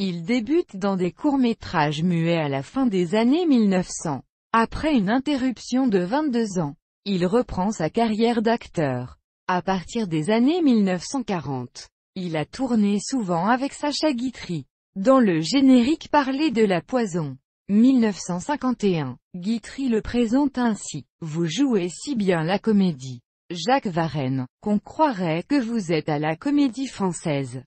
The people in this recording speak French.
Il débute dans des courts-métrages muets à la fin des années 1900. Après une interruption de 22 ans, il reprend sa carrière d'acteur. À partir des années 1940, il a tourné souvent avec Sacha Guitry. Dans le générique parlé de la poison, 1951, Guitry le présente ainsi. Vous jouez si bien la comédie, Jacques Varenne, qu'on croirait que vous êtes à la comédie française.